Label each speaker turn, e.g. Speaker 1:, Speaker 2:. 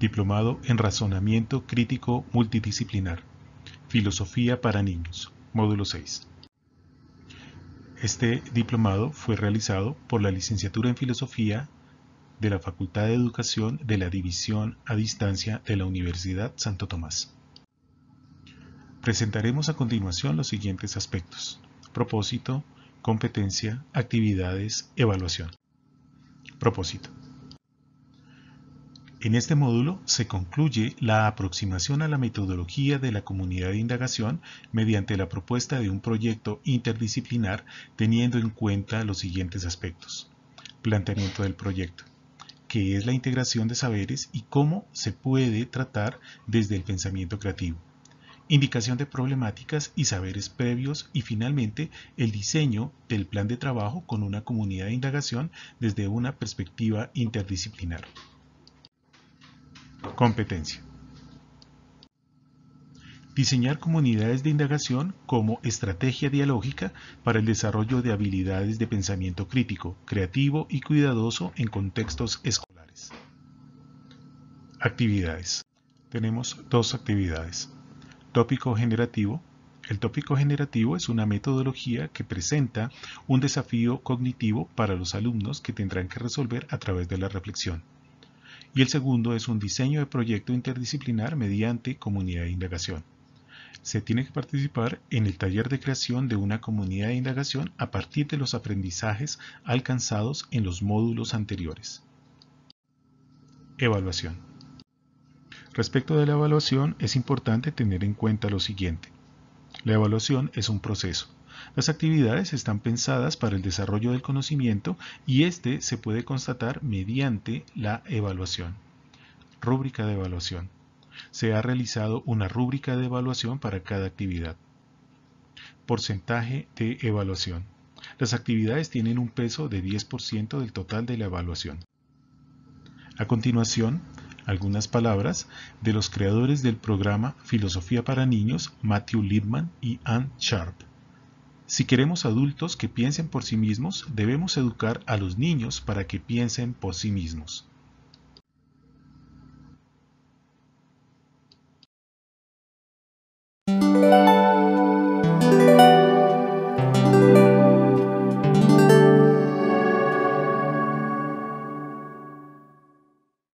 Speaker 1: Diplomado en Razonamiento Crítico Multidisciplinar. Filosofía para Niños. Módulo 6. Este diplomado fue realizado por la Licenciatura en Filosofía de la Facultad de Educación de la División a Distancia de la Universidad Santo Tomás. Presentaremos a continuación los siguientes aspectos. Propósito, competencia, actividades, evaluación. Propósito. En este módulo se concluye la aproximación a la metodología de la comunidad de indagación mediante la propuesta de un proyecto interdisciplinar teniendo en cuenta los siguientes aspectos. Planteamiento del proyecto que es la integración de saberes y cómo se puede tratar desde el pensamiento creativo. Indicación de problemáticas y saberes previos y finalmente el diseño del plan de trabajo con una comunidad de indagación desde una perspectiva interdisciplinar. Competencia. Diseñar comunidades de indagación como estrategia dialógica para el desarrollo de habilidades de pensamiento crítico, creativo y cuidadoso en contextos escolares. Actividades. Tenemos dos actividades. Tópico generativo. El tópico generativo es una metodología que presenta un desafío cognitivo para los alumnos que tendrán que resolver a través de la reflexión y el segundo es un diseño de proyecto interdisciplinar mediante comunidad de indagación. Se tiene que participar en el taller de creación de una comunidad de indagación a partir de los aprendizajes alcanzados en los módulos anteriores. Evaluación. Respecto de la evaluación, es importante tener en cuenta lo siguiente. La evaluación es un proceso las actividades están pensadas para el desarrollo del conocimiento y este se puede constatar mediante la evaluación. Rúbrica de evaluación. Se ha realizado una rúbrica de evaluación para cada actividad. Porcentaje de evaluación. Las actividades tienen un peso de 10% del total de la evaluación. A continuación, algunas palabras de los creadores del programa Filosofía para Niños, Matthew Lipman y Anne Sharp. Si queremos adultos que piensen por sí mismos, debemos educar a los niños para que piensen por sí mismos.